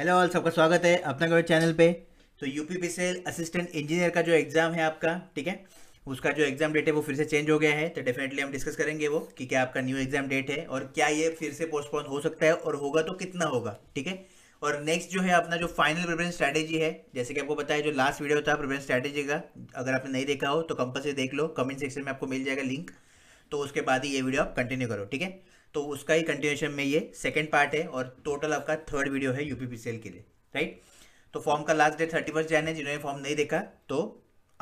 Hello all सबका स्वागत है अपना गवर्ट चैनल पे तो U P P cell assistant engineer का जो एग्ज़ाम है आपका ठीक है उसका जो एग्ज़ाम डेट है वो फिर से चेंज हो गया है तो डेफिनेटली हम डिस्कस करेंगे वो कि क्या आपका न्यू एग्ज़ाम डेट है और क्या ये फिर से पोस्टपोन हो सकता है और होगा तो कितना होगा ठीक है और नेक्स्ट जो है अपना जो फाइनल प्रिपरेंस स्ट्रैटेजी है जैसे कि आपको पता है जो लास्ट वीडियो था प्रिपरेंस स्ट्रैटेजी का अगर आपने नहीं देखा हो तो कंपल्सरी देख लो कमेंट सेक्शन में आपको मिल जाएगा लिंक तो उसके बाद ही ये वीडियो आप कंटिन्यू करो ठीक है तो उसका ही कंटिन्यूशन में ये सेकेंड पार्ट है और टोटल आपका थर्ड वीडियो है यूपीपीसीएल के लिए राइट तो फॉर्म का last day thirty first Jan है जिन्होंने फॉर्म नहीं देखा तो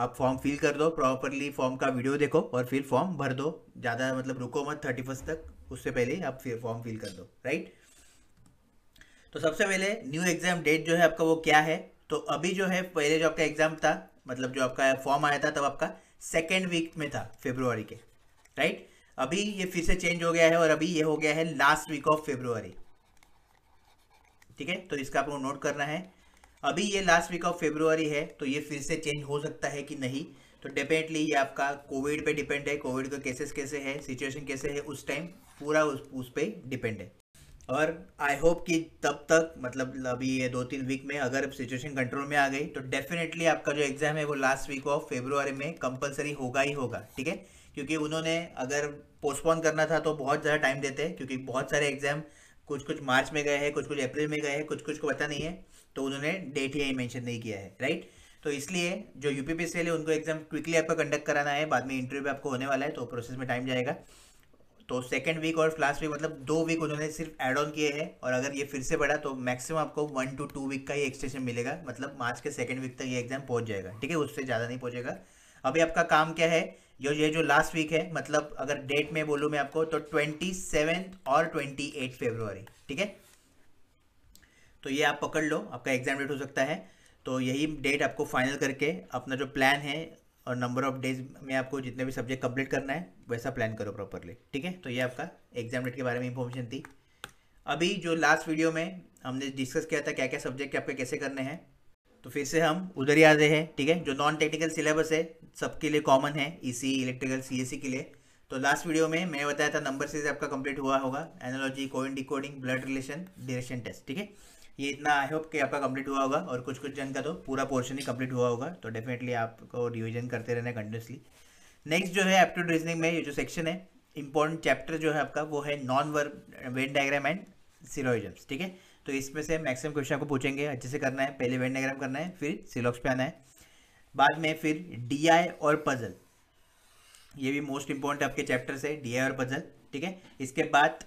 आप फॉर्म फिल कर दो प्रॉपरली फॉर्म का वीडियो देखो और फिर फॉर्म भर दो ज़्यादा मतलब रुको मत थर्टी फर्स्ट तक उससे पहले ही आप फिर फॉर्म फिल कर दो राइट तो सबसे पहले न्यू एग्जाम डेट जो है आपका वो क्या है तो अभी जो है पहले जो आपका एग्जाम था मतलब जो आपका फॉर्म आया था तब आपका सेकेंड वीक में था फेब्रुआरी के राइट अभी ये फिर से चेंज हो गया है और अभी ये हो गया है लास्ट वीक ऑफ फेब्रुवरी ठीक है तो इसका आपको नोट करना है अभी ये लास्ट वीक ऑफ फेब्रुवरी है तो ये फिर से चेंज हो सकता है कि नहीं तो डेफिनेटली ये आपका कोविड पे डिपेंड है कोविड के केसेस कैसे है सिचुएशन कैसे है उस टाइम पूरा उस उस पर डिपेंड है और आई होप कि तब तक मतलब अभी ये दो तीन वीक में अगर सिचुएशन कंट्रोल में आ गई तो डेफिनेटली आपका जो एग्ज़ाम है वो लास्ट वीक ऑफ फेब्रुवरी में कंपलसरी होगा ही होगा ठीक है क्योंकि उन्होंने अगर पोस्टपोन करना था तो बहुत ज़्यादा टाइम देते क्योंकि बहुत सारे एग्ज़ाम कुछ कुछ मार्च में गए हैं कुछ कुछ अप्रैल में गए हैं कुछ कुछ को पता नहीं है तो उन्होंने डेट ही मेंशन नहीं किया है राइट तो इसलिए जो यू पी पी उनको एग्जाम क्विकली आपका कंडक्ट कराना है बाद में इंटरव्यू भी आपको होने वाला है तो प्रोसेस में टाइम जाएगा तो सेकेंड वीक और लास्ट वीक मतलब दो वीक उन्होंने सिर्फ एड ऑन किए हैं और अगर ये फिर से बढ़ा तो मैक्सिमम आपको वन टू टू वीक का ही एक्सटेंशन मिलेगा मतलब मार्च के सेकेंड वीक तक ये एग्जाम पहुंच जाएगा ठीक है उससे ज़्यादा नहीं पहुंचेगा अभी आपका काम क्या है जो ये जो लास्ट वीक है मतलब अगर डेट में बोलू मैं आपको तो ट्वेंटी और ट्वेंटी एट ठीक है तो ये आप पकड़ लो आपका एग्जाम डेट हो सकता है तो यही डेट आपको फाइनल करके अपना जो प्लान है और नंबर ऑफ डेज में आपको जितने भी सब्जेक्ट कंप्लीट करना है वैसा प्लान करो प्रॉपरली ठीक है तो ये आपका एग्जाम डेट के बारे में इंफॉर्मेशन थी अभी जो लास्ट वीडियो में हमने डिस्कस किया था क्या क्या सब्जेक्ट आपके कैसे करने हैं तो फिर से हम उधर ही आ रहे हैं ठीक है जो नॉन टेक्निकल सिलेबस है सबके लिए कॉमन है ई इलेक्ट्रिकल सी के लिए तो लास्ट वीडियो में मैं बताया था नंबर सीरीज आपका कंप्लीट हुआ होगा analogy coding decoding blood relation direction test ठीक है ये इतना आई होप कि आपका कंप्लीट हुआ होगा और कुछ कुछ जन का तो पूरा पोर्शन ही कंप्लीट हुआ होगा तो डेफिनेटली आपको रिविजन करते रहना कंटिन्यूसली नेक्स्ट जो है एप्टीट्यूड रीजनिंग में ये जो सेक्शन है इंपॉर्टेंट चैप्टर जो है आपका वो है non verb Venn diagram and syllogisms ठीक है तो इसमें से मैक्सिमम क्वेश्चन आपको पूछेंगे अच्छे से करना है पहले वेन डायग्राम करना है फिर सिलॉक्स पे आना है बाद में फिर डी और पजल ये भी मोस्ट इंपॉर्टेंट आपके चैप्टर से डी और पजल ठीक है इसके बाद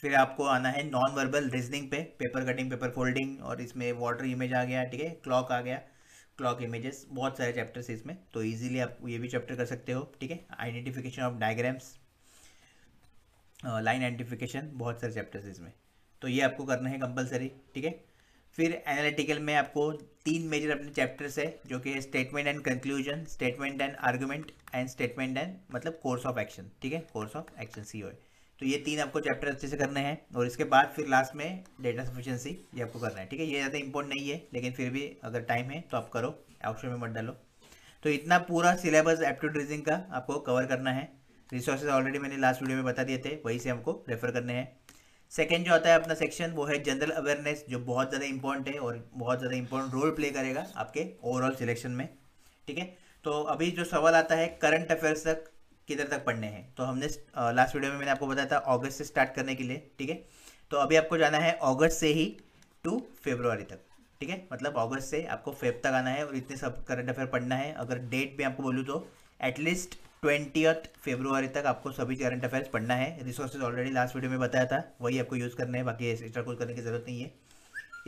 फिर आपको आना है नॉन वर्बल रीजनिंग पे पेपर कटिंग पेपर फोल्डिंग और इसमें वाटर इमेज आ गया ठीक है क्लॉक आ गया क्लॉक इमेजेस बहुत सारे चैप्टर्स इसमें तो इजीली आप ये भी चैप्टर कर सकते हो ठीक है identification of diagrams line identification बहुत सारे चैप्टर्स इसमें तो ये आपको करना है कंपलसरी ठीक है फिर एनालिटिकल में आपको तीन मेजर अपने चैप्टर्स है जो कि statement and conclusion statement and argument and statement and मतलब कोर्स ऑफ एक्शन ठीक है course of action C O तो ये तीन आपको चैप्टर अच्छे से करने हैं और इसके बाद फिर लास्ट में डेटा सफिशेंसी ये आपको करना है ठीक है ये ज़्यादा इंपॉर्टेंट नहीं है लेकिन फिर भी अगर टाइम है तो आप करो ऑप्शन में मत डालो तो इतना पूरा सिलेबस एप्टीट्यूड ड्रीजिंग का आपको कवर करना है रिसोर्सेज ऑलरेडी मैंने लास्ट वीडियो में बता दिए थे वहीं से हमको रेफर करने हैं सेकेंड जो आता है अपना सेक्शन वो है जनरल अवेयरनेस जो बहुत ज़्यादा इंपॉर्टेंट है और बहुत ज़्यादा इंपॉर्टेंट रोल प्ले करेगा आपके ओवरऑल सिलेक्शन में ठीक है तो अभी जो सवाल आता है करंट अफेयर्स तक किधर तक पढ़ने हैं तो हमने लास्ट वीडियो में मैंने आपको बताया था अगस्त से स्टार्ट करने के लिए ठीक है तो अभी आपको जाना है अगस्त से ही टू फेब्रुवरी तक ठीक है मतलब अगस्त से आपको फेब तक आना है और इतने सब करंट अफेयर पढ़ना है अगर डेट भी आपको बोलूँ तो एटलीस्ट ट्वेंटियथ फेब्रुवरी तक आपको सभी करंट अफेयर्स पढ़ना है रिसोर्सेज ऑलरेडी लास्ट वीडियो में बताया था वही आपको यूज़ करना है बाकी एक्स्ट्रा कुछ करने की जरूरत नहीं है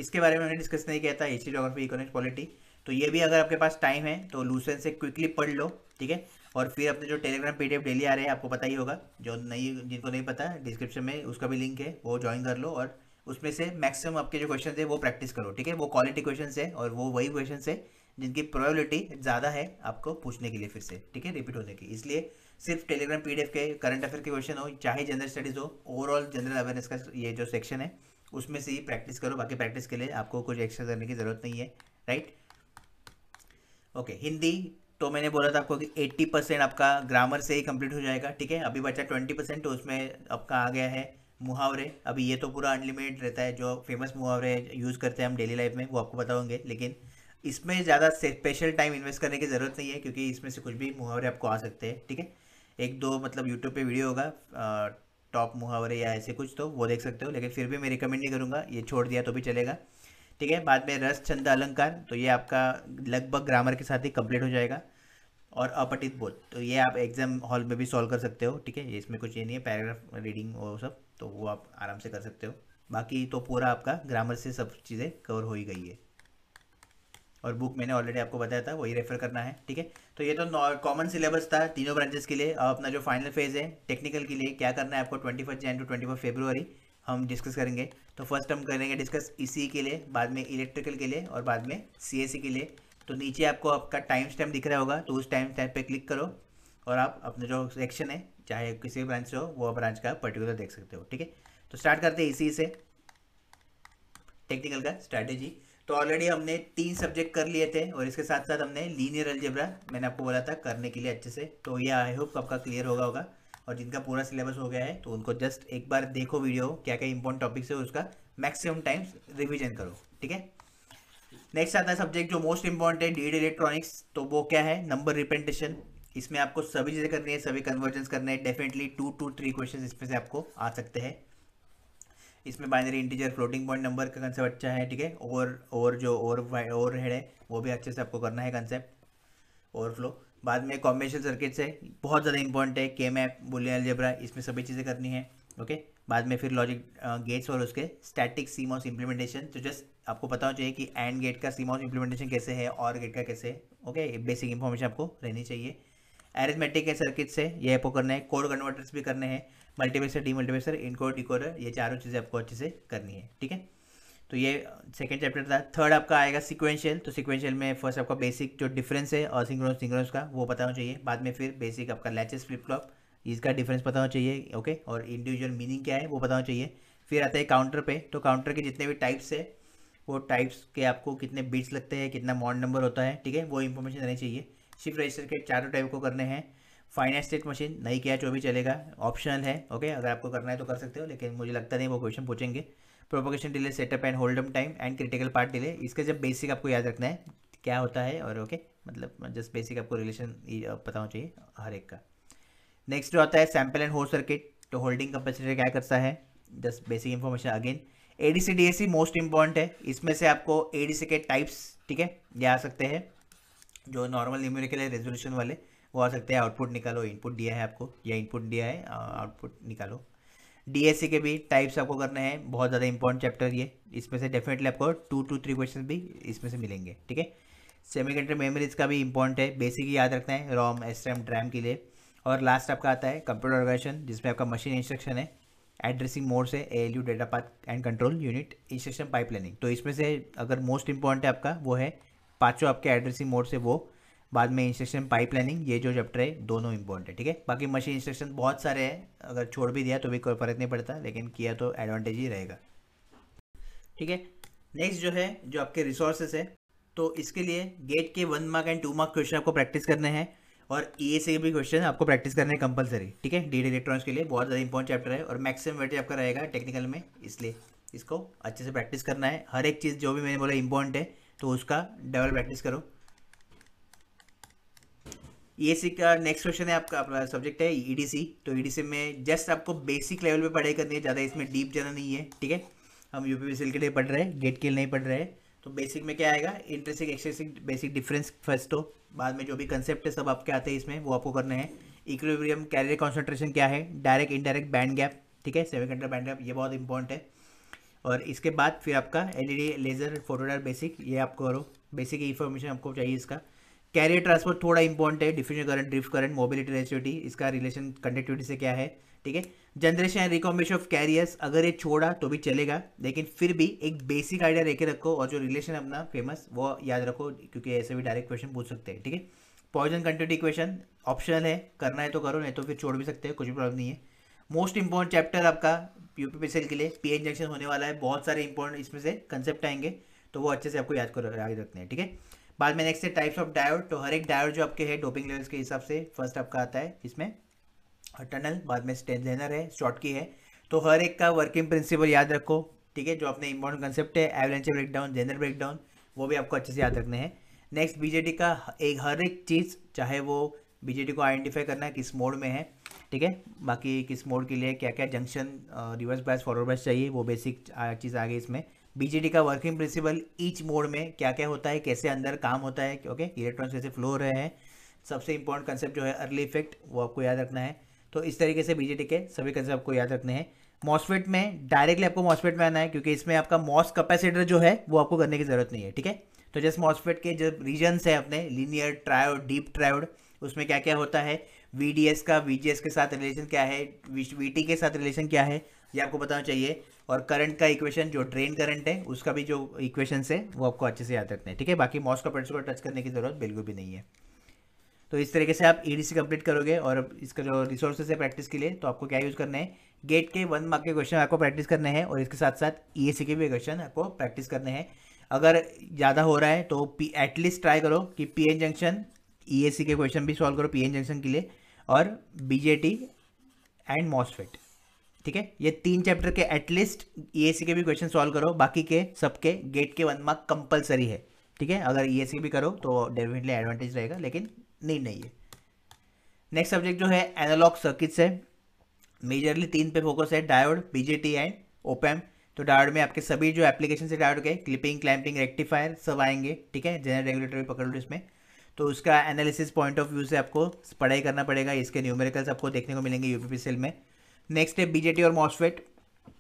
इसके बारे में मैंने डिस्कस नहीं किया था हिस्ट्री जोग्राफी इकोनॉमिक पॉलिटी तो ये भी अगर आपके पास टाइम है तो लूसन से क्विकली पढ़ लो ठीक है और फिर अपने जो टेलीग्राम पी डेली आ रहे हैं आपको पता ही होगा जो नहीं जिनको नहीं पता डिस्क्रिप्शन में उसका भी लिंक है वो ज्वाइन कर लो और उसमें से मैक्सिमम आपके जो क्वेश्चन है वो प्रैक्टिस करो ठीक है वो क्वालिटी क्वेश्चन है और वो वही क्वेश्चन है जिनकी प्रोबेबिलिटी ज़्यादा है आपको पूछने के लिए फिर से ठीक है रिपीट होने की इसलिए सिर्फ टेलीग्राम पीडीएफ के करंट अफेयर के क्वेश्चन हो चाहे जनरल स्टडीज़ हो ओवरऑल जनरल अवेयरनेस का ये जो सेक्शन है उसमें से ही प्रैक्टिस करो बाकी प्रैक्टिस के लिए आपको कुछ एक्स्ट्रा करने की ज़रूरत नहीं है राइट ओके हिंदी तो मैंने बोला था आपको कि एट्टी परसेंट आपका ग्रामर से ही कंप्लीट हो जाएगा ठीक है अभी बचा ट्वेंटी परसेंट तो उसमें आपका आ गया है मुहावरे अभी ये तो पूरा अनलिमिटेड रहता है जो फेमस मुहावरे यूज़ करते हैं हम डेली लाइफ में वो आपको बताओगे लेकिन इसमें ज़्यादा स्पेशल टाइम इन्वेस्ट करने की ज़रूरत नहीं है क्योंकि इसमें से कुछ भी मुहावरे आपको आ सकते हैं ठीक है एक दो मतलब यूट्यूब पे वीडियो होगा टॉप मुहावरे या ऐसे कुछ तो वो देख सकते हो लेकिन फिर भी मैं रिकमेंड नहीं करूँगा ये छोड़ दिया तो भी चलेगा ठीक है बाद में रस छंद अलंकार तो ये आपका लगभग ग्रामर के साथ ही कंप्लीट हो जाएगा और अपटित बोल तो ये आप एग्ज़ाम हॉल में भी सॉल्व कर सकते हो ठीक है इसमें कुछ ये नहीं है पैराग्राफ रीडिंग वो सब तो वो आप आराम से कर सकते हो बाकी तो पूरा आपका ग्रामर से सब चीज़ें कवर हो ही गई है और बुक मैंने ऑलरेडी आपको बताया था वही रेफर करना है ठीक है तो ये तो कॉमन सिलेबस था तीनों ब्रांचेस के लिए अपना जो फाइनल फेज है टेक्निकल के लिए क्या करना है आपको twenty first Jan to twenty four February हम डिस्कस करेंगे तो फर्स्ट हम करेंगे डिस्कस ई e e के लिए बाद में इलेक्ट्रिकल के लिए और बाद में सी e के लिए तो नीचे आपको आपका टाइम स्टैम्प दिख रहा होगा तो उस टाइम स्टैम्प पर क्लिक करो और आप अपना जो सेक्शन है चाहे किसी ब्रांच से हो वो ब्रांच का पर्टिकुलर देख सकते हो ठीक है तो स्टार्ट करते हैं इसी से टेक्निकल का स्ट्रैटेजी तो ऑलरेडी हमने तीन सब्जेक्ट कर लिए थे और इसके साथ साथ हमने लीनियर अलजेब्रा मैंने आपको बोला था करने के लिए अच्छे से तो ये आई होप आपका क्लियर होगा होगा और जिनका पूरा सिलेबस हो गया है तो उनको जस्ट एक बार देखो वीडियो क्या क्या इंपॉर्टेंट टॉपिक्स है उसका मैक्सिमम टाइम्स रिविजन करो ठीक है नेक्स्ट आता है सब्जेक्ट जो मोस्ट इंपॉर्टेंट है डीड इलेक्ट्रॉनिक्स तो वो क्या है नंबर रिप्रेजेंटेशन इसमें आपको सभी चीज़ें करनी है सभी कन्वर्जन करने हैं definitely two to three question इसमें से आपको आ सकते हैं इसमें binary integer floating point number का कंसेप्ट अच्छा है ठीक है और और जो और ओवर हेड है वो भी अच्छे से आपको करना है कंसेप्ट फ्लो बाद में कॉम्बिनेशन सर्किट से बहुत ज़्यादा इंपॉर्टेंट है के मैप बुलियन अलजेब्रा इसमें सभी चीज़ें करनी है ओके बाद में फिर लॉजिक गेट्स और उसके स्टैटिक सीमॉस इंप्लीमेंटेशन तो जस्ट आपको पता होना चाहिए कि एंड गेट का सीमॉस इंप्लीमेंटेशन कैसे है और गेट का कैसे है ओके बेसिक इन्फॉर्मेशन आपको रहनी चाहिए एरिथमेटिक है सर्किट से ये आपको करना है कोड कन्वर्टर्स भी करने हैं मल्टीप्लेक्सर डी मल्टीप्लेक्सर इनको डिकोडर ये चारों चीज़ें आपको अच्छे से करनी है ठीक है तो ये सेकेंड चैप्टर था थर्ड आपका आएगा सिक्वेंशियल तो सिक्वेंशियल में फर्स्ट आपका बेसिक जो डिफरेंस है और सिंग्रोस सिंग्रोस का वो पता होना चाहिए बाद में फिर बेसिक आपका लैचेस फ्लिप फ्लॉप इसका डिफरेंस पता होना चाहिए ओके और इंडिविजुअल मीनिंग क्या है वो पता होना चाहिए फिर आता है काउंटर पे तो काउंटर के जितने भी टाइप्स है वो टाइप्स के आपको कितने बीट्स लगते हैं कितना मॉड नंबर होता है ठीक है वो इन्फॉर्मेशन देनी चाहिए शिफ्ट रजिस्टर के चारों टाइप को करने हैं फाइनेंस स्टेट मशीन नहीं किया जो भी चलेगा ऑप्शनल है ओके अगर आपको करना है तो कर सकते हो लेकिन मुझे लगता नहीं वो क्वेश्चन पूछेंगे propagation delay setup and hold time and critical path delay इसका जब बेसिक आपको याद रखना है क्या होता है और ओके okay, मतलब जस्ट बेसिक आपको रिलेशन पता होना चाहिए हर एक का नेक्स्ट जो आता है सैम्पल एंड होल सर्किट तो होल्डिंग कैपेसिटी क्या करता है just basic information again A D C D S C most important है इसमें से आपको ए डी सी के टाइप्स ठीक है ये आ सकते हैं जो नॉर्मल न्यूमेरिकल है रेजोल्यूशन वाले वो आ सकते हैं आउटपुट निकालो इनपुट दिया है आपको या इनपुट दिया है आउटपुट निकालो डी के भी टाइप्स आपको करने हैं बहुत ज़्यादा इंपॉर्टेंट चैप्टर ये इसमें से डेफिनेटली आपको टू टू थ्री क्वेश्चन भी इसमें से मिलेंगे ठीक है सेमी मेमोरीज का भी इंपॉर्टेंट है बेसिक याद रखना है रॉम एस रैम के लिए और लास्ट आपका आता है कंप्यूटर ऑर्गेशन जिसमें आपका मशीन इंस्ट्रक्शन है एड्रेसिंग मोड से A L U data path and control unit instruction pipelining तो इसमें से अगर मोस्ट इंपॉर्टेंट है आपका वो है पाँचों आपके एड्रेसिंग मोड से वो बाद में इंस्ट्रक्शन पाइपलाइनिंग ये जो चैप्टर है दोनों इंपॉर्टेंट है ठीक है बाकी मशीन इंस्ट्रक्शन बहुत सारे हैं अगर छोड़ भी दिया तो भी कोई फर्क नहीं पड़ता लेकिन किया तो एडवांटेज ही रहेगा ठीक है नेक्स्ट जो है जो आपके रिसोर्सेस है तो इसके लिए गेट के one mark and two mark question आपको प्रैक्टिस करने हैं और ई से भी क्वेश्चन आपको प्रैक्टिस करने हैं कंपलसरी ठीक है डी इलेक्ट्रॉनिक्स के लिए बहुत ज़्यादा इंपॉर्टेंट चैप्टर है और मैक्सिमम वेटेज आपका रहेगा टेक्निकल में इसलिए इसको अच्छे से प्रैक्टिस करना है हर एक चीज़ जो भी मैंने बोला इंपॉर्टेंट है तो उसका डबल प्रैक्टिस करो सी का नेक्स्ट क्वेश्चन है आपका अपना सब्जेक्ट है ईडीसी e तो ईडीसी e में जस्ट आपको बेसिक लेवल पे पढ़ाई करनी है ज़्यादा इसमें डीप जाना नहीं है ठीक है हम यूपीपीसीएल के लिए पढ़ रहे हैं गेट के लिए नहीं पढ़ रहे हैं तो बेसिक में क्या आएगा intrinsic extrinsic basic difference first तो बाद में जो भी कंसेप्ट है सब आपके आते हैं इसमें वो आपको करने हैं इक्वेबरियम कैरियर कॉन्सेंट्रेशन क्या है डायरेक्ट इनडायरेक्ट बैंड गैप ठीक है सेवन कंटर बैंड गैप ये बहुत इंपॉर्टेंट है और इसके बाद फिर आपका एल लेज़र फोटोडार बेसिक ये आपको करो बेसिक इन्फॉर्मेशन आपको चाहिए इसका कैरियर ट्रांसफर थोड़ा इंपॉर्टेंट है diffusion current drift current mobility resistivity इसका रिलेशन कंडक्टिविटी से क्या है ठीक है generation and recombination of carriers अगर ये छोड़ा तो भी चलेगा लेकिन फिर भी एक बेसिक आइडिया लेके रखो और जो रिलेशन अपना फेमस वो याद रखो क्योंकि ऐसे भी डायरेक्ट क्वेश्चन पूछ सकते हैं ठीक है पॉइजन कंटिटी इक्वेशन ऑप्शनल है करना है तो करो नहीं तो फिर छोड़ भी सकते हैं कुछ भी प्रॉब्लम नहीं है मोस्ट इंपॉर्टेंट चैप्टर आपका यूपी के लिए पी एन जंक्शन होने वाला है बहुत सारे इंपॉर्टेंट इसमें से कंसेप्ट आएंगे तो वो अच्छे से आपको याद कर रखते हैं ठीक है बाद में नेक्स्ट है टाइप्स ऑफ डायोड तो हर एक डायोड जो आपके है डोपिंग लेवल्स के हिसाब से फर्स्ट आपका आता है इसमें टनल बाद में लेनर है शॉर्ट की है तो हर एक का वर्किंग प्रिंसिपल याद रखो ठीक है जो अपने इंपॉर्टेंट कंसेप्ट है एवलेंचर ब्रेकडाउन जेनर ब्रेकडाउन वो भी आपको अच्छे से याद रखने हैं नेक्स्ट बीजेडी का एक हर एक चीज़ चाहे वो बीजेडी को आइडेंटिफाई करना है किस मोड में है ठीक है बाकी किस मोड के लिए क्या क्या junction reverse bias forward bias चाहिए वो बेसिक चीज़ आ गई इसमें बीजेडी का वर्किंग प्रिंसिपल ईच मोड में क्या क्या होता है कैसे अंदर काम होता है ओके इलेक्ट्रॉन्स कैसे फ्लो हो रहे हैं सबसे इंपॉर्टेंट कंसेप्ट जो है अर्ली इफेक्ट वो आपको याद रखना है तो इस तरीके से बीजेडी के सभी कंसेप्ट आपको याद रखने हैं मॉसफेट में डायरेक्टली आपको मॉसफेट में आना है क्योंकि इसमें आपका मॉस कैपेसिटर जो है वो आपको करने की ज़रूरत नहीं है ठीक है तो जस्ट मॉसफेट के जो रीजन्स है अपने लीनियर ट्रायोड डीप ट्रायोड उसमें क्या क्या होता है वी का वी के साथ रिलेशन क्या है वी के साथ रिलेशन क्या है ये आपको बताना चाहिए और करंट का इक्वेशन जो ड्रेन करंट है उसका भी जो इक्वेशन है वो आपको अच्छे से याद रखना है ठीक है बाकी मॉस कॉपरेट्स को टच करने की ज़रूरत बिल्कुल भी नहीं है तो इस तरीके से आप ई कंप्लीट करोगे और इसका जो रिसोर्सेज है प्रैक्टिस के लिए तो आपको क्या यूज़ करना है गेट के वन मार्क के क्वेश्चन आपको प्रैक्टिस करने हैं और इसके साथ साथ ई के भी क्वेश्चन आपको प्रैक्टिस करने हैं अगर ज़्यादा हो रहा है तो पी एटलीस्ट ट्राई करो कि पी एन जंक्शन ई के क्वेश्चन भी सॉल्व करो पी एन जंक्शन के लिए और बी एंड मॉसफेट ठीक है ये तीन चैप्टर के एटलीस्ट ई e के भी क्वेश्चन सॉल्व करो बाकी के सबके गेट के वन मार्क कंपलसरी है ठीक है अगर ई e भी करो तो डेफिनेटली एडवांटेज रहेगा लेकिन नहीं नहीं है नेक्स्ट सब्जेक्ट जो है एनालॉग सर्किट्स है मेजरली तीन पे फोकस है डायोड बीजेटी एंड ओपैम तो डायोड में आपके सभी जो एप्लीकेशन से डायोड के क्लिपिंग क्लैंपिंग रेक्टिफायर सब आएंगे ठीक है जनरल रेगुलेटरी पकड़ लो इसमें तो उसका एनालिसिस पॉइंट ऑफ व्यू से आपको पढ़ाई करना पड़ेगा इसके न्यूमेरिकल्स आपको देखने को मिलेंगे यूपीपीसीएल में नेक्स्ट है बीजेटी और मॉस्फेट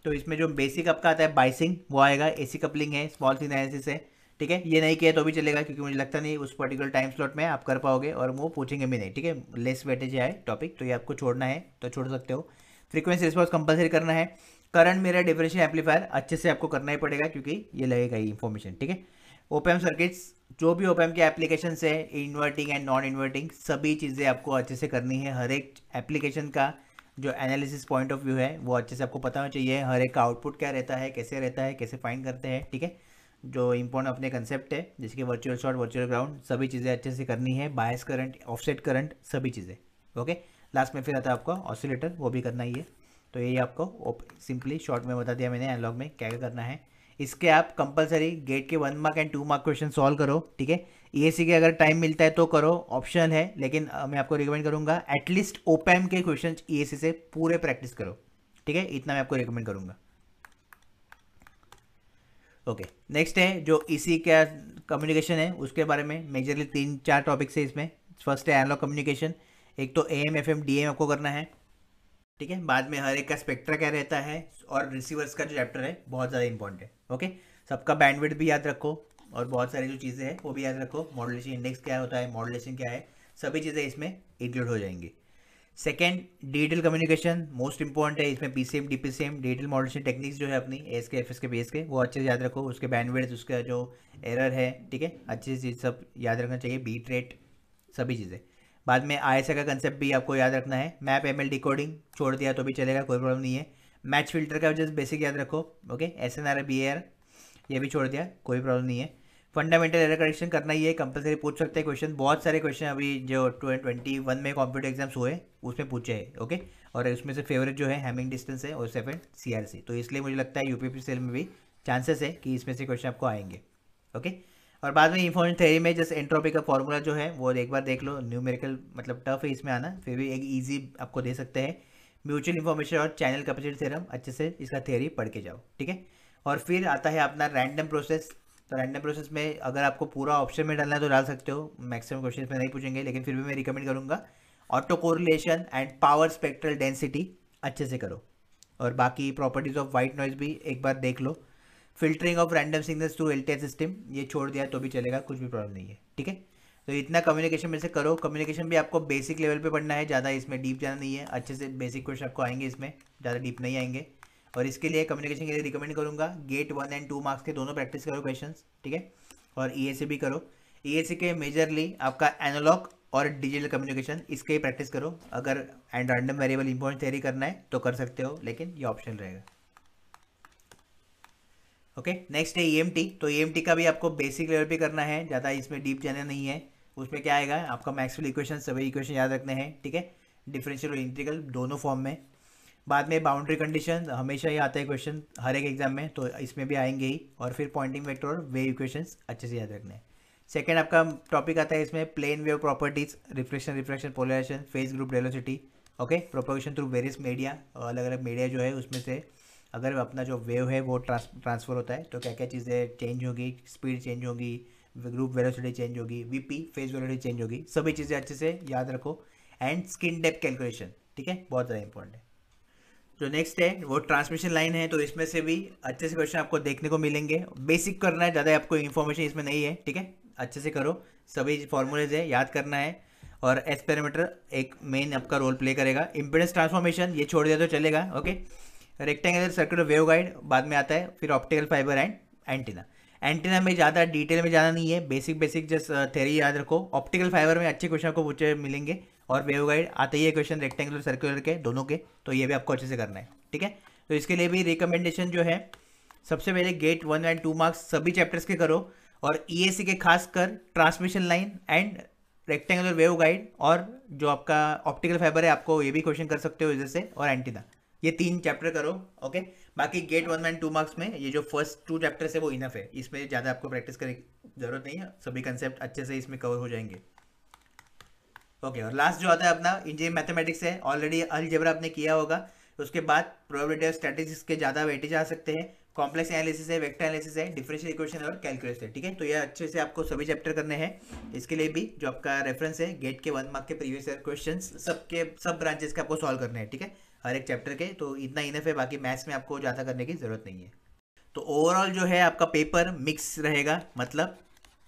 तो इसमें जो बेसिक कप का आता है बाइसिंग वो आएगा एसी कपलिंग है स्मॉल सिनालिसिस है ठीक है ये नहीं किया तो भी चलेगा क्योंकि मुझे लगता नहीं उस पर्टिकुलर टाइम स्लॉट में आप कर पाओगे और वो पूछेंगे भी नहीं ठीक है लेस वेटेज है टॉपिक तो ये आपको छोड़ना है तो छोड़ सकते हो फ्रिक्वेंसी रिस्पॉन्स कंपलसरी करना है करंट मेरा डिफरेंशियल एम्पलीफायर अच्छे से आपको करना ही पड़ेगा क्योंकि ये लगेगा ही इन्फॉर्मेशन ठीक है ओपेम सर्किट्स जो भी ओपेम के एप्लीकेशन है इन्वर्टिंग एंड नॉन इन्वर्टिंग सभी चीज़ें आपको अच्छे से करनी है हर एक एप्लीकेशन का जो एनालिसिस पॉइंट ऑफ व्यू है वो अच्छे से आपको पता होना चाहिए हर एक का आउटपुट क्या रहता है कैसे रहता है कैसे फाइंड करते हैं ठीक है जो इम्पोर्टेंट अपने कंसेप्ट है जिसके वर्चुअल शॉर्ट वर्चुअल ग्राउंड सभी चीज़ें अच्छे से करनी है बायस करंट ऑफसेट करंट सभी चीज़ें ओके लास्ट में फिर आता है आपका ऑसिलेटर वो भी करना ही है तो यही आपको सिंपली शॉर्ट में बता दिया मैंने एनलॉग में क्या क्या करना है इसके आप कंपलसरी गेट के one mark and two mark question solve करो ठीक है ई के अगर टाइम मिलता है तो करो ऑप्शन है लेकिन मैं आपको रिकमेंड करूंगा एटलीस्ट ओपैम के क्वेश्चन ई e से पूरे प्रैक्टिस करो ठीक है इतना मैं आपको रिकमेंड करूंगा ओके नेक्स्ट है जो इसी e का कम्युनिकेशन है उसके बारे में मेजरली तीन चार टॉपिक्स है इसमें फर्स्ट है एनलॉग कम्युनिकेशन एक तो A M F M D M आपको करना है ठीक है बाद में हर एक का स्पेक्ट्रा क्या रहता है और रिसीवर्स का जो चैप्टर है बहुत ज़्यादा इंपॉर्टेंट है ओके सबका बैंडविड भी याद रखो और बहुत सारी जो चीज़ें हैं वो भी याद रखो मॉडुलेशन इंडेक्स क्या होता है मॉडुलेशन क्या है सभी चीज़ें इसमें इंक्लूड हो जाएंगी second digital communication most important है इसमें P DPCM D P digital modulation techniques जो है अपनी S K F S K base S K वो अच्छे से याद रखो उसके बैंडवेड उसका जो एरर है ठीक है अच्छी चीज़ सब याद रखना चाहिए बीट रेट सभी चीज़ें बाद में आई का कंसेप्ट भी आपको याद रखना है मैप एम एल डिकोडिंग छोड़ दिया तो भी चलेगा कोई प्रॉब्लम नहीं है मैच फिल्टर का जस्ट बेसिक याद रखो okay S N R B A R ये भी छोड़ दिया कोई प्रॉब्लम नहीं है फंडामेंटल एरर करेक्शन करना है कंपलसरी पूछ सकते हैं क्वेश्चन बहुत सारे क्वेश्चन अभी जो ट्वेंटी वन में कॉम्प्यूटर एग्जाम्स हुए उसमें पूछे हैं ओके और उसमें से फेवरेट जो है हैमिंग डिस्टेंस है और सेकेंड सी तो इसलिए मुझे लगता है यूपीपी सेल में भी चांसेस है कि इसमें से क्वेश्चन आपको आएंगे ओके और बाद में इन्फॉर्मेशन थेरी में जैसे एंट्रोपी का फॉर्मूला जो है वो एक बार देख लो न्यूमेरिकल मतलब टफ है इसमें आना फिर भी एक ईजी आपको दे सकते हैं म्यूचुअल इन्फॉर्मेशन और चैनल कैपेसिटी थेरम अच्छे से इसका थेरी पढ़ के जाओ ठीक है और फिर आता है अपना रैंडम प्रोसेस तो रैंडम प्रोसेस में अगर आपको पूरा ऑप्शन में डालना है तो डाल सकते हो मैक्सिमम क्वेश्चन में नहीं पूछेंगे लेकिन फिर भी मैं रिकमेंड करूँगा auto correlation and power spectral density अच्छे से करो और बाकी प्रॉपर्टीज़ ऑफ वाइट नॉइज़ भी एक बार देख लो filtering of random signals to L system ये छोड़ दिया तो भी चलेगा कुछ भी प्रॉब्लम नहीं है ठीक है तो इतना कम्युनिकेशन में से करो कम्युनिकेशन भी आपको बेसिक लेवल पे पढ़ना है ज़्यादा इसमें डीप जाना नहीं है अच्छे से बेसिक क्वेश्चन आपको आएंगे इसमें ज़्यादा डीप नहीं आएंगे और इसके लिए कम्युनिकेशन के लिए रिकमेंड करूंगा GATE one and two marks के दोनों प्रैक्टिस करो क्वेश्चन ठीक है और ई e भी करो ई e के मेजरली आपका एनोलॉग और डिजिटल कम्युनिकेशन इसके ही प्रैक्टिस करो अगर and random variable important theory करना है तो कर सकते हो लेकिन ये ऑप्शन रहेगा ओके नेक्स्ट है ई e तो ई का भी आपको बेसिक लेवल पे करना है ज़्यादा इसमें डीप जाना नहीं है उसमें क्या आएगा आपका मैक्सवेल इक्वेशन सभी इक्वेशन याद रखने हैं ठीक है डिफरेंशियल और इंटीग्रल दोनों फॉर्म में बाद में बाउंड्री कंडीशन हमेशा ही आता है क्वेश्चन हर एक एग्जाम में तो इसमें भी आएंगे ही और फिर पॉइंटिंग वेक्टर और वेव इक्वेशन अच्छे से याद रखने सेकेंड आपका टॉपिक आता है इसमें plane wave properties reflection reflection polarisation phase group velocity okay propagation through various media अलग अलग मीडिया जो है उसमें से अगर अपना जो वेव है वो ट्रांसफर होता है तो क्या क्या चीज़ें चेंज होगी स्पीड चेंज होगी ग्रुप वेलोसिटी चेंज होगी वीपी फेज वेलोसिटी चेंज होगी सभी चीज़ें अच्छे से याद रखो एंड स्किन डेप कैलकुलेशन ठीक है बहुत ज़्यादा इंपॉर्टेंट है जो तो नेक्स्ट है वो ट्रांसमिशन लाइन है तो इसमें से भी अच्छे से क्वेश्चन आपको देखने को मिलेंगे बेसिक करना है ज़्यादा आपको इन्फॉर्मेशन इसमें नहीं है ठीक है अच्छे से करो सभी फॉर्मूलेज है याद करना है और एस पैरामीटर एक मेन आपका रोल प्ले करेगा इम्पिडेंस ट्रांसफॉर्मेशन ये छोड़ दिया तो चलेगा okay rectangular circular wave guide बाद में आता है फिर optical fibre and antenna antenna में ज़्यादा डिटेल में ज़्यादा नहीं है बेसिक बेसिक जस्ट थेरी याद रखो ऑप्टिकल फाइबर में अच्छे क्वेश्चन आपको पूछे मिलेंगे और वेव गाइड आते ही है क्वेश्चन रेक्टेंगुलर सर्कुलर के दोनों के तो ये भी आपको अच्छे से करना है ठीक है तो इसके लिए भी रिकमेंडेशन जो है सबसे पहले GATE one and two marks सभी चैप्टर्स के करो और ई e के खासकर transmission line and rectangular wave guide और जो आपका ऑप्टिकल फाइबर है आपको ये भी क्वेश्चन कर सकते हो जैसे और एंटीना ये तीन चैप्टर करो ओके बाकी GATE one and two marks में ये जो फर्स्ट टू चैप्टर्स है वो इनफ है इसमें ज़्यादा आपको प्रैक्टिस करने की जरूरत नहीं है सभी कंसेप्ट अच्छे से इसमें कवर हो जाएंगे ओके और लास्ट जो आता है अपना इंजीनियर मैथमेटिक्स है ऑलरेडी अलजेबरा आपने किया होगा उसके बाद प्रोबेबिलिटी और स्टैटिस्टिक्स के ज़्यादा वेटेज आ सकते हैं कॉम्प्लेक्स एनालिसिस है वेक्टर एनालिसिस है डिफरेंशियल इक्वेशन और कैलकुलेस है ठीक है तो ये अच्छे से आपको सभी चैप्टर करने हैं इसके लिए भी जो आपका रेफरेंस है गेट के वन मार्क के प्रीवियस ईयर क्वेश्चन सबके सब ब्रांचेस के आपको सॉल्व करने हैं ठीक है हर एक चैप्टर के तो इतना इनफ है बाकी मैथ्स में आपको ज़्यादा करने की ज़रूरत नहीं है तो ओवरऑल जो है आपका पेपर मिक्स रहेगा मतलब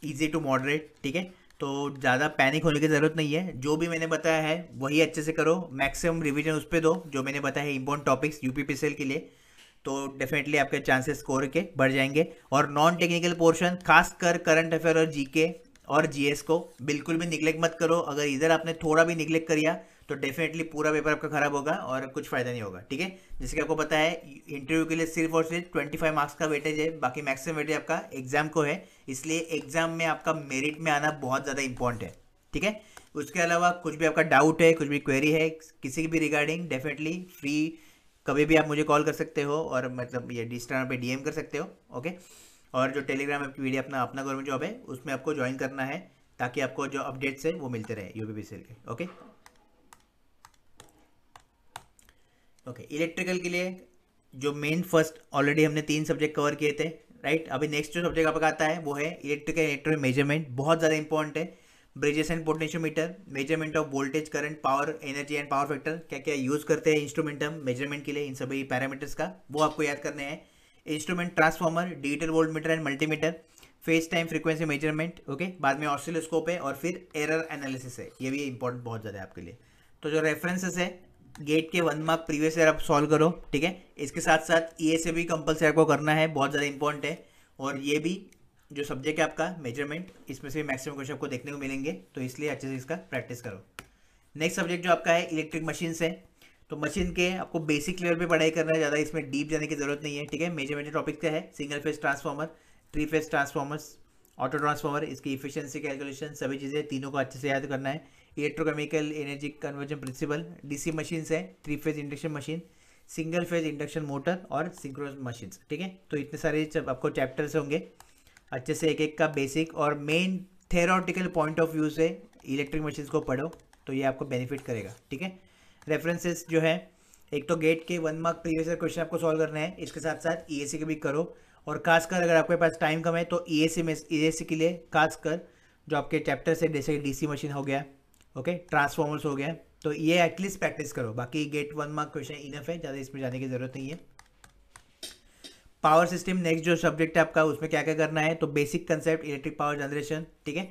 ईजी टू मॉडरेट ठीक है तो ज़्यादा पैनिक होने की ज़रूरत नहीं है जो भी मैंने बताया है वही अच्छे से करो मैक्सिमम रिवीजन उस पर दो जो मैंने बताया है इम्पोर्टेंट टॉपिक्स यू पी के लिए तो डेफिनेटली आपके चांसेस स्कोर के बढ़ जाएंगे और नॉन टेक्निकल पोर्शन खास कर करंट अफेयर और जीके और जीएस को बिल्कुल भी निग्लेक्ट मत करो अगर इधर आपने थोड़ा भी निग्लेक्ट कर तो डेफिनेटली पूरा पेपर आपका खराब होगा और कुछ फायदा नहीं होगा ठीक है जैसे कि आपको पता है इंटरव्यू के लिए सिर्फ और सिर्फ ट्वेंटी फाइव मार्क्स का वेटेज है बाकी मैक्सिमम वेटेज आपका एग्जाम को है इसलिए एग्जाम में आपका मेरिट में आना बहुत ज़्यादा इंपॉर्टेंट है ठीक है उसके अलावा कुछ भी आपका डाउट है कुछ भी क्वेरी है किसी भी रिगार्डिंग डेफिनेटली फ्री कभी भी आप मुझे कॉल कर सकते हो और मतलब ये डिस्टाग्राम पे डीएम कर सकते हो ओके और जो टेलीग्राम आपकी वीडियो अपना अपना गवर्नमेंट जॉब है उसमें आपको ज्वाइन करना है ताकि आपको जो अपडेट्स है वो मिलते रहे यू एल के ओके ओके okay, इलेक्ट्रिकल के लिए जो मेन फर्स्ट ऑलरेडी हमने तीन सब्जेक्ट कवर किए थे राइट अभी नेक्स्ट जो सब्जेक्ट आपका आता है वो है इलेक्ट्रिकल इलेक्ट्रॉनिक मेजरमेंट बहुत ज़्यादा इंपॉर्टेंट है bridges and potentiometer measurement of voltage current power energy and power factor क्या क्या यूज़ करते हैं इंस्ट्रूमेंट हम मेजरमेंट के लिए इन सभी पैरामीटर्स का वो आपको याद करने हैं instrument transformer digital volt meter and multimeter phase time frequency measurement okay बाद में ऑस्ट्रेलोस्कोप है और फिर एरर एनालिसिस है ये भी इंपॉर्टेंट बहुत ज़्यादा है आपके लिए तो जो रेफरेंसेस है गेट के वन मार्क प्रीवियस ईयर आप सॉल्व करो ठीक है इसके साथ साथ ई e से भी कंपलसरी आपको करना है बहुत ज़्यादा इंपॉर्टेंट है और ये भी जो सब्जेक्ट है आपका मेजरमेंट इसमें से मैक्सिमम क्वेश्चन आपको देखने को मिलेंगे तो इसलिए अच्छे से इसका प्रैक्टिस करो नेक्स्ट सब्जेक्ट जो आपका है इलेक्ट्रिक मशीन है तो मशीन के आपको बेसिक लेवल पे पढ़ाई करना है ज़्यादा इसमें डीप जाने की ज़रूरत नहीं है ठीक है मेजर मेजर टॉपिक क्या है single phase transformer three phase transformers auto transformer इसकी इफिशियंसी कैलकुलेशन सभी चीज़ें तीनों को अच्छे से याद करना है electrochemical energy conversion principle DC machines है three phase induction machine single phase induction motor और सिंक्रोनस मशीन्स ठीक है तो इतने सारे आपको चैप्टर्स होंगे अच्छे से एक एक का बेसिक और main theoretical point of view से इलेक्ट्रिक मशीन्स को पढ़ो तो ये आपको बेनिफिट करेगा ठीक है रेफरेंसेस जो है एक तो गेट के वन मार्क प्रीवियस क्वेश्चन आपको सॉल्व करना है इसके साथ साथ ई e के भी करो और खासकर अगर आपके पास टाइम कम है तो ई e में ई e के लिए खासकर जो आपके चैप्टर्स है जैसे डी मशीन हो गया ओके ट्रांसफॉर्मर्स हो गया तो ये एटलीस्ट प्रैक्टिस करो बाकी GATE one mark question enough है ज़्यादा इसमें जाने की ज़रूरत नहीं है पावर सिस्टम नेक्स्ट जो सब्जेक्ट है आपका उसमें क्या क्या करना है तो basic concept electric power generation ठीक है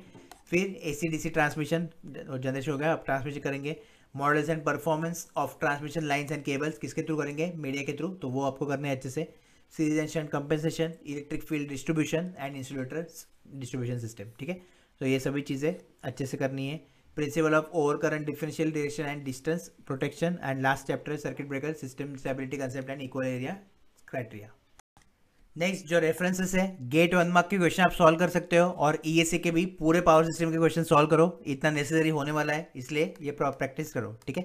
फिर A C D C transmission generation हो गया आप ट्रांसमिशन करेंगे models and performance of transmission lines and cables किसके थ्रू करेंगे मीडिया के थ्रू तो वो आपको करने हैं अच्छे से series and shunt compensation electric field distribution and insulator distribution system ठीक है तो ये सभी चीज़ें अच्छे से करनी है principle of overcurrent differential direction and distance protection and last chapter circuit breaker system stability concept and equal area criteria next जो रेफरेंसेस है गेट वन मार्क के क्वेश्चन आप सॉल्व कर सकते हो और ईएसए e के भी पूरे पावर सिस्टम के क्वेश्चन सॉल्व करो इतना नेसेसरी होने वाला है इसलिए ये प्रैक्टिस करो ठीक है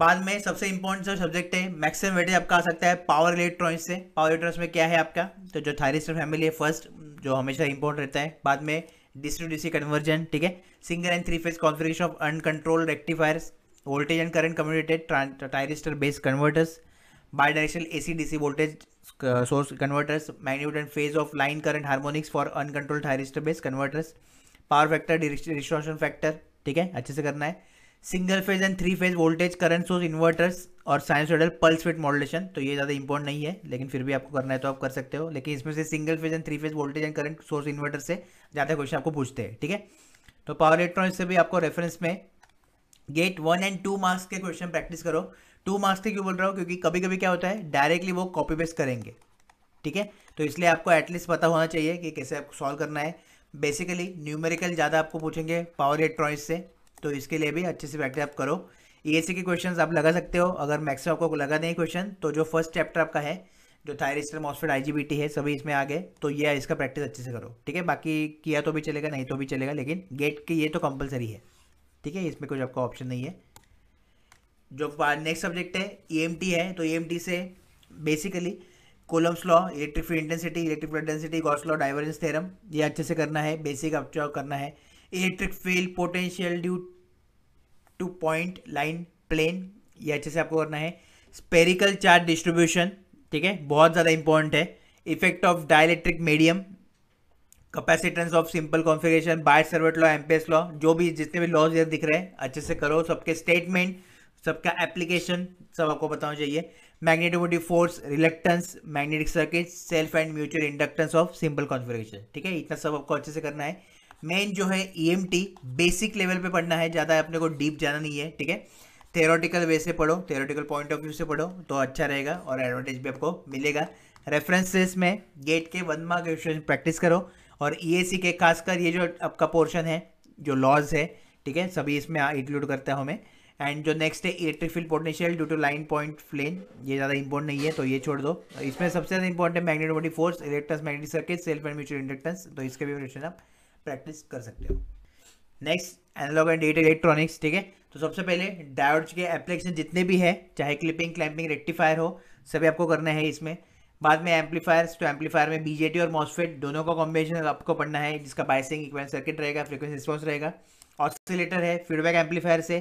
बाद में सबसे इंपॉर्टेंट जो सब्जेक्ट है मैक्सिमम वेटेज आपका आ सकता है पावर इलेक्ट्रॉनिक्स से पावर इलेक्ट्रॉनिक्स में क्या है आपका तो जो थायरिस्टर फैमिली है फर्स्ट जो हमेशा इंपॉर्टेंट रहता है बाद में डीसी टू डीसी कन्वर्जन ठीक है single and three phase configuration of uncontrolled rectifiers voltage and current commutated thyristor based converters bidirectional A C D C voltage source converters magnitude and phase of line current harmonics for uncontrolled thyristor based converters power factor distortion factor ठीक है अच्छे से करना है single phase and three phase voltage current source inverters और sinusoidal pulse विट modulation तो ये ज़्यादा इंपॉर्ट नहीं है लेकिन फिर भी आपको करना है तो आप कर सकते हो लेकिन इसमें से single phase and three phase voltage and current source inverter से ज़्यादा क्वेश्चन आपको पूछते हैं ठीक है थीके? तो पावर इलेक्ट्रॉनिक्स से भी आपको रेफरेंस में GATE one and two marks के क्वेश्चन प्रैक्टिस करो टू मार्क्स के क्यों बोल रहा हूँ क्योंकि कभी कभी क्या होता है डायरेक्टली वो कॉपी पेस्ट करेंगे ठीक है तो इसलिए आपको एटलीस्ट पता होना चाहिए कि कैसे आपको सॉल्व करना है बेसिकली न्यूमेरिकल ज़्यादा आपको पूछेंगे पावर इलेक्ट्रॉनिक्स से तो इसके लिए भी अच्छे से आप करो ई e के क्वेश्चंस आप लगा सकते हो अगर मैक्सिमम आपको लगा नहीं क्वेश्चन तो जो फर्स्ट चैप्टर आपका है जो थायरिस्टर मॉस्फेट आईजीबीटी है सभी इसमें आ गए तो ये इसका प्रैक्टिस अच्छे से करो ठीक है बाकी किया तो भी चलेगा नहीं तो भी चलेगा लेकिन गेट की ये तो कंपलसरी है ठीक है इसमें कुछ आपका ऑप्शन नहीं है जो नेक्स्ट सब्जेक्ट है ई e है तो ई e से basically Coulomb's law electric free intensity electric field density Gauss law divergence theorem ये अच्छे से करना है बेसिक आप करना है electric field potential due to point line plane ये अच्छे से आपको करना है स्पेरिकल चार्ज डिस्ट्रीब्यूशन ठीक है बहुत ज़्यादा इंपॉर्टेंट है effect of dielectric medium capacitance of simple configuration Biot Savart law Ampere's law जो भी जितने भी लॉज ये दिख रहे हैं अच्छे से करो सबके स्टेटमेंट सबका एप्लीकेशन सब आपको बताना चाहिए magnetomotive force reluctance magnetic circuit self and mutual inductance of simple configuration ठीक है इतना सब आपको अच्छे से करना है मेन जो है ई बेसिक लेवल पे पढ़ना है ज़्यादा अपने को डीप जाना नहीं है ठीक है थेरोटिकल वे से पढ़ो थेरोटिकल पॉइंट ऑफ व्यू से पढ़ो तो अच्छा रहेगा और एडवांटेज भी आपको मिलेगा रेफरेंसेस में गेट के वन मार्क क्वेश्चन प्रैक्टिस करो और ई e के खासकर ये जो आपका पोर्शन है जो लॉज है ठीक है सभी इसमें इंक्लूड करता हूँ मैं एंड जो नेक्स्ट है electric field potential due to line point plane ये ज़्यादा इंपॉर्टेंट नहीं है तो ये छोड़ दो इसमें सबसे ज़्यादा इंपॉर्टेंट है बॉडी फोर्स इलेक्ट्रस magnetic circuit self and mutual inductance तो इसके भी क्वेश्चन आप प्रैक्टिस कर सकते हो next analog and data electronics ठीक है तो सबसे पहले डायोड्स के एप्लीकेशन जितने भी है चाहे क्लिपिंग क्लैंपिंग रेक्टिफायर हो सभी आपको करना है इसमें बाद में एम्पलीफायर्स तो एम्पलीफायर में बीजेटी और मॉसफेट दोनों का कॉम्बिनेशन आपको पढ़ना है जिसका बाइसिंग इक्वेंस सर्किट रहेगा फ्रीक्वेंसी रिस्पॉन्स रहेगा ऑसिलेटर है फीडबैक एम्पलीफायर से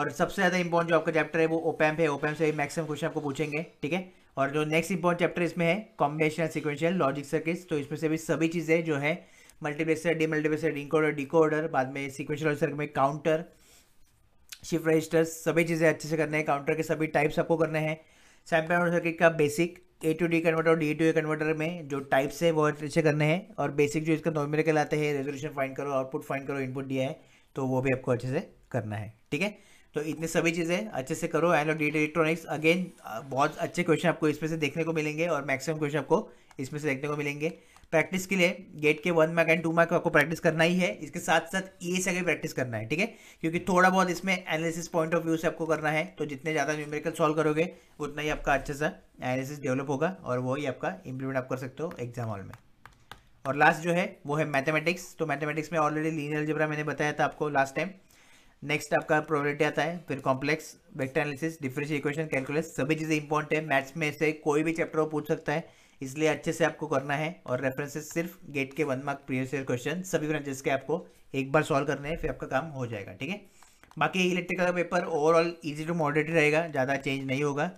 और सबसे ज़्यादा इंपॉर्टेंट जो आपका चैप्टर है वो ओपैम्प है ओपैम्प से मैक्सिमम क्वेश्चन आपको पूछेंगे ठीक है और जो नेक्स्ट इंपॉर्टेंट चैप्टर इसमें है कॉम्बिनेशन सिक्वेंशियल लॉजिक सर्किट्स तो इसमें से भी सभी चीज़ें जो है multiplexer demultiplexer encoder decoder बाद में सीक्वेंशियल लॉजिक में काउंटर शिफ्ट रजिस्टर सभी चीज़ें अच्छे से करने हैं काउंटर के सभी टाइप्स आपको करने हैं सैम्पल सर्किट का basic A to D converter और डी टू ए कन्वर्टर में जो टाइप्स है वो अच्छे करने हैं और बेसिक जो इसका नॉर्मल लाते हैं रेजोल्यूशन फाइंड करो आउटपुट फाइंड करो इनपुट दिया है तो वो भी आपको अच्छे से करना है ठीक है तो इतने सभी चीज़ें अच्छे से करो एंड डेटा इलेक्ट्रॉनिक्स अगेन बहुत अच्छे क्वेश्चन आपको इसमें से देखने को मिलेंगे और मैक्सिमम क्वेश्चन आपको इसमें से देखने को मिलेंगे प्रैक्टिस के लिए गेट के one mark and two mark आपको प्रैक्टिस करना ही है इसके साथ साथ ये से भी प्रैक्टिस करना है ठीक है क्योंकि थोड़ा बहुत इसमें एनालिसिस पॉइंट ऑफ व्यू से आपको करना है तो जितने ज़्यादा न्यूमेरिकल सॉल्व करोगे उतना ही आपका अच्छा सा एनालिसिस डेवलप होगा और वही आपका इंप्लीमेंट आप कर सकते हो एग्जाम हॉल में और लास्ट जो है वो है मैथमेटिक्स तो मैथमेटिक्स में ऑलरेडी लीनियर जबरा मैंने बताया था आपको लास्ट टाइम नेक्स्ट आपका प्रोबेबिलिटी आता है फिर complex vector analysis differential equation calculus सभी चीज़ें इंपॉर्टेंट है मैथ्स में से कोई भी चैप्टर वो पूछ सकता है इसलिए अच्छे से आपको करना है और रेफरेंसेस सिर्फ गेट के one mark previous year question सभी ब्रांचेस के आपको एक बार सॉल्व करने हैं फिर आपका काम हो जाएगा ठीक है बाकी इलेक्ट्रिकल का paper overall easy to moderate रहेगा ज़्यादा चेंज नहीं होगा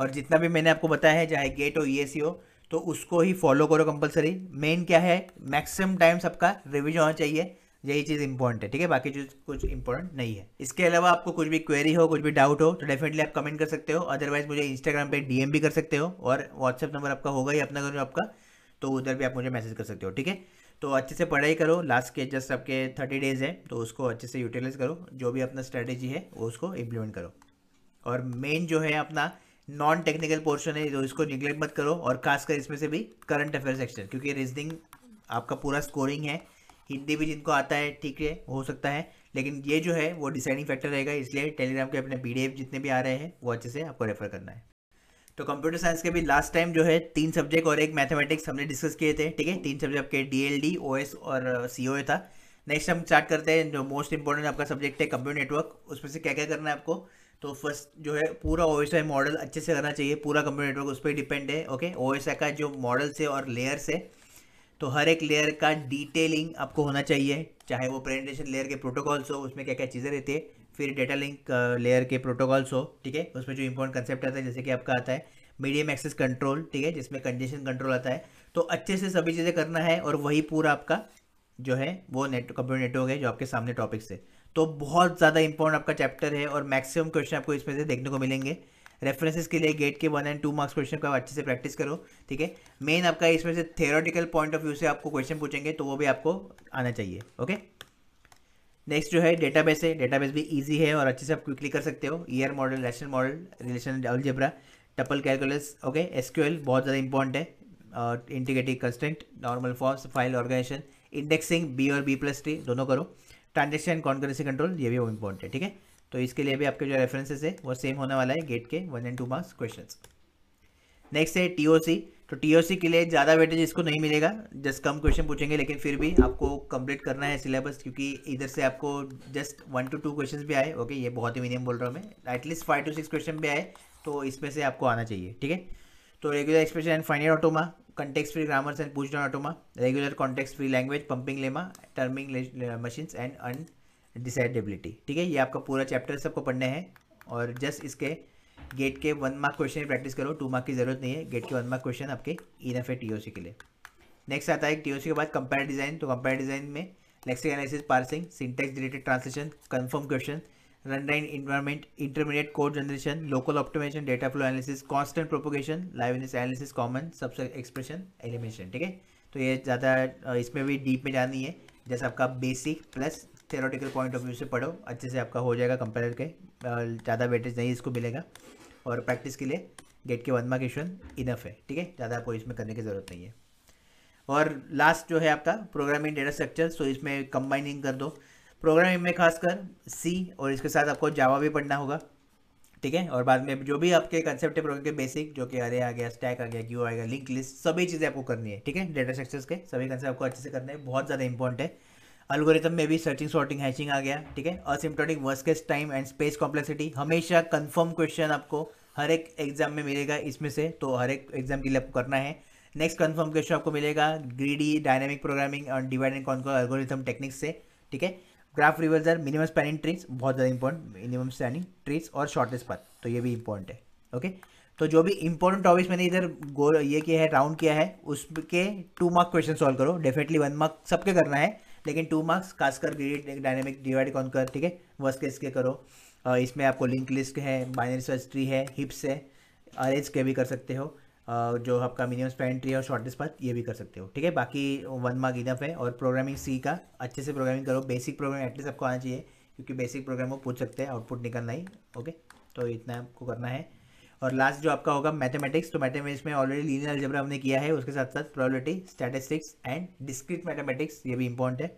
और जितना भी मैंने आपको बताया है चाहे गेट हो ई e हो तो उसको ही फॉलो करो कंपलसरी मेन क्या है मैक्सिमम टाइम्स आपका रिविजन होना चाहिए यही चीज़ इंपॉर्टेंट है ठीक है बाकी चीज़ कुछ इंपॉर्टेंट नहीं है इसके अलावा आपको कुछ भी क्वेरी हो कुछ भी डाउट हो तो डेफिनेटली आप कमेंट कर सकते हो अदरवाइज मुझे इंस्टाग्राम पे डीएम भी कर सकते हो और व्हाट्सएप नंबर आपका होगा ही अपना आपका तो उधर भी आप मुझे मैसेज कर सकते हो ठीक है तो अच्छे से पढ़ाई करो लास्ट के जस्ट आपके थर्टी डेज है तो उसको अच्छे से यूटिलाइज करो जो भी अपना स्ट्रेटेजी है वो उसको इम्प्लीमेंट करो और मेन जो है अपना नॉन टेक्निकल पोर्शन है तो इसको निगलेक्ट मत करो और खासकर इसमें से भी करंट अफेयर सेक्शन क्योंकि रीजनिंग आपका पूरा स्कोरिंग है हिंदी भी जिनको आता है ठीक है हो सकता है लेकिन ये जो है वो डिसाइडिंग फैक्टर रहेगा इसलिए टेलीग्राम के अपने पी जितने भी आ रहे हैं वो अच्छे से आपको रेफर करना है तो कंप्यूटर साइंस के भी लास्ट टाइम जो है तीन सब्जेक्ट और एक मैथमेटिक्स हमने डिस्कस किए थे ठीक है तीन सब्जेक्ट आपके D L D O S और सी ओ ए था नेक्स्ट हम स्टार्ट करते हैं जो मोस्ट इंपॉर्टेंट आपका सब्जेक्ट है कंप्यूटर नेटवर्क उसमें से क्या क्या करना है आपको तो फर्स्ट जो है पूरा ओ एस आई मॉडल अच्छे से करना चाहिए पूरा कंप्यूटर नेटवर्क उस पर डिपेंड है ओके ओ एस आई का जो मॉडल्स है और लेयर्स है तो हर एक लेयर का डिटेलिंग आपको होना चाहिए चाहे वो प्रेजेंटेशन लेयर के प्रोटोकॉल्स हो उसमें क्या क्या चीज़ें रहती है फिर डेटा लिंक लेयर के प्रोटोकॉल्स हो ठीक है उसमें जो इंपॉर्टेंट कंसेप्ट आता है जैसे कि आपका आता है मीडियम एक्सेस कंट्रोल ठीक है जिसमें कंजेशन कंट्रोल आता है तो अच्छे से सभी चीज़ें करना है और वही पूरा आपका जो है वो नेट कंप्यूटर नेटवर्क है जो आपके सामने टॉपिक्स है तो बहुत ज़्यादा इंपॉर्टेंट आपका चैप्टर है और मैक्सिमम क्वेश्चन आपको इसमें से देखने को मिलेंगे रेफरेंसेस के लिए गेट के one and two marks question का अच्छे से प्रैक्टिस करो ठीक है मेन आपका इसमें से थेरोटिकल पॉइंट ऑफ व्यू से आपको क्वेश्चन पूछेंगे तो वो भी आपको आना चाहिए ओके नेक्स्ट जो है डेटाबेस है डेटाबेस भी इजी है और अच्छे से आप क्विकली कर सकते हो ER model relational model relation algebra tuple calculus okay SQL बहुत ज़्यादा इंपॉर्टेंट है और integrity constant normal forms file organization indexing B और बी प्लस टी दोनों करो ट्रांजेक्शन कॉन्करेंसी कंट्रोल ये भी वो इंपॉर्टेंट है ठीक है तो इसके लिए भी आपके जो रेफरेंसेस है वो सेम होने वाला है गेट के one and two marks question next है टीओसी तो टीओसी के लिए ज़्यादा वेटेज इसको नहीं मिलेगा जस्ट कम क्वेश्चन पूछेंगे लेकिन फिर भी आपको कंप्लीट करना है सिलेबस क्योंकि इधर से आपको just one to two question भी आए ओके ये बहुत ही मिनिमम बोल रहा हूँ मैं at least five to six question भी आए तो इसमें से आपको आना चाहिए ठीक है तो regular expression and finite automata context free grammars and pushdown automata regular context free language pumping lemma Turing machines and undecidability ठीक है ये आपका पूरा चैप्टर सबको पढ़ने हैं और जस्ट इसके गेट के वन मार्क क्वेश्चन की प्रैक्टिस करो टू मार्क की जरूरत नहीं है गेट के वन मार्क क्वेश्चन आपके इनफ है टीओसी के लिए नेक्स्ट आता है टी के बाद कंपेयर डिजाइन तो कंपेयर डिजाइन में lexical analysis parsing syntax related translation confirm question run time environment intermediate code generation local optimization data flow analysis constant propagation liveness analysis common subexpression elimination ठीक है तो ये ज़्यादा इसमें भी deep में जानी है जैसे आपका basic plus theoretical point of view से पढ़ो अच्छे से आपका हो जाएगा कंपेयर के ज़्यादा वेटेज नहीं इसको मिलेगा और प्रैक्टिस के लिए गेट के वन मार्क क्वेश्चन इनफ है ठीक है ज़्यादा आपको इसमें करने की ज़रूरत नहीं है और लास्ट जो है आपका प्रोग्रामिंग डेटा स्ट्रक्चर सो इसमें कंबाइनिंग कर दो प्रोग्रामिंग में खासकर सी और इसके साथ आपको जावा भी पढ़ना होगा ठीक है और बाद में जो भी आपके कंसेप्ट है प्रोग्राम के बेसिक जो कि अरे आ गया स्टैक आ गया क्यू आएगा लिंक लिस्ट सभी चीज़ें आपको करनी है ठीक है डेटा स्ट्रक्चर्स के सभी कंसेप्ट आपको अच्छे से करने हैं बहुत ज़्यादा इंपॉर्टेंट है अल्गोरिथम में भी सर्चिंग सॉर्टिंग हैचिंग आ गया ठीक है asymptotic case time and space complexity हमेशा कंफर्म क्वेश्चन आपको हर एक एग्जाम में मिलेगा इसमें से तो हर एक एग्जाम के लिए आपको करना है नेक्स्ट कंफर्म क्वेश्चन आपको मिलेगा ग्रीडी डायनामिक प्रोग्रामिंग और divide and conquer algorithm techniques से ठीक है graph traversal minimum spanning trees बहुत ज़्यादा इंपॉर्टेंट मिनिमम स्पैनिंग ट्रीज और शॉर्टेज पथ तो ये भी इंपॉर्टेंट है ओके तो जो भी इंपॉर्टेंट टॉपिक्स मैंने इधर गोल ये किया है राउंड किया है उसके टू मार्क क्वेश्चन सॉल्व करो डेफिनेटली वन मार्क सबके करना है लेकिन टू मार्क्स खासकर ग्रीड डायनेमिक डिवाइड कौन कर ठीक है वर्स्ट केस के करो और इसमें आपको लिंक लिस्ट है बाइनरी सर्च ट्री है हिप्स है अरेज के भी कर सकते हो जो आपका मिनिमम स्पैन ट्री और शॉर्टेस्ट पाथ ये भी कर सकते हो ठीक है बाकी वन मार्क इनफ है और प्रोग्रामिंग सी का अच्छे से प्रोग्रामिंग करो बेसिक प्रोग्रामिंग एटलीस्ट आपको आना चाहिए क्योंकि बेसिक प्रोग्राम वो पूछ सकते हैं आउटपुट निकलना ही ओके तो इतना आपको करना है और लास्ट जो आपका होगा मैथमेटिक्स तो मैथमेटिक्स में ऑलरेडी लीनियर अलजेब्रा हमने किया है उसके साथ साथ probability statistics and discrete mathematics ये भी इंपॉर्टेंट है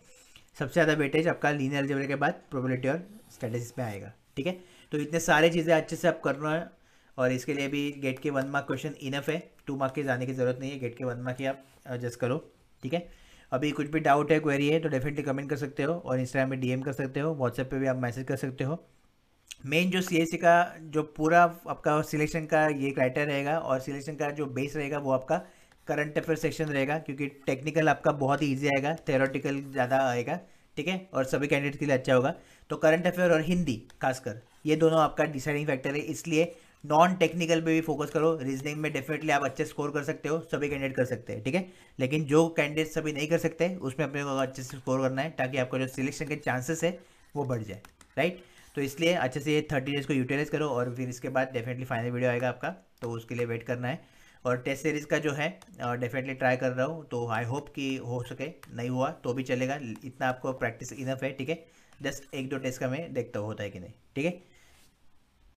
सबसे ज़्यादा वेटेज आपका लीनियर अलजेब्रा के बाद प्रोबेबिलिटी और स्टैटिस्टिक्स में आएगा ठीक है तो इतने सारे चीज़ें अच्छे से आप कर रहे है और इसके लिए भी गेट के वन मार्क क्वेश्चन इनफ है टू मार्क के जाने की ज़रूरत नहीं है गेट के वन मार्क ही आप एडजस्ट करो ठीक है अभी कुछ भी डाउट है क्वेरी है तो डेफिनेटली कमेंट कर सकते हो और इंस्टाग्राम में डीएम कर सकते हो व्हाट्सएप पे भी आप मैसेज कर सकते हो मेन जो सी का जो पूरा आपका सिलेक्शन का ये क्राइटेरिया रहेगा और सिलेक्शन का जो बेस रहेगा वो आपका करंट अफेयर सेक्शन रहेगा क्योंकि टेक्निकल आपका बहुत ही ईजी आएगा थेरोटिकल ज़्यादा आएगा ठीक है और सभी कैंडिडेट के लिए अच्छा होगा तो करंट अफेयर और हिंदी खासकर ये दोनों आपका डिसाइडिंग फैक्टर है इसलिए नॉन टेक्निकल पे भी फोकस करो रीजनिंग में डेफिनेटली आप अच्छे स्कोर कर सकते हो सभी कैंडिडेट कर सकते हैं ठीक है लेकिन जो कैंडिडेट सभी नहीं कर सकते उसमें अपने को अच्छे से स्कोर करना है ताकि आपका जो सिलेक्शन के चांसेस है वो बढ़ जाए राइट तो इसलिए अच्छे से ये थर्टी डेज को यूटिलाइज करो और फिर इसके बाद डेफिनेटली फाइनल वीडियो आएगा आपका तो उसके लिए वेट करना है और टेस्ट सीरीज़ का जो है डेफिनेटली ट्राई कर रहा हूँ तो आई होप कि हो सके नहीं हुआ तो भी चलेगा इतना आपको प्रैक्टिस इनफ है ठीक है जस्ट एक दो टेस्ट का मैं देखता हूँ होता है कि नहीं ठीक है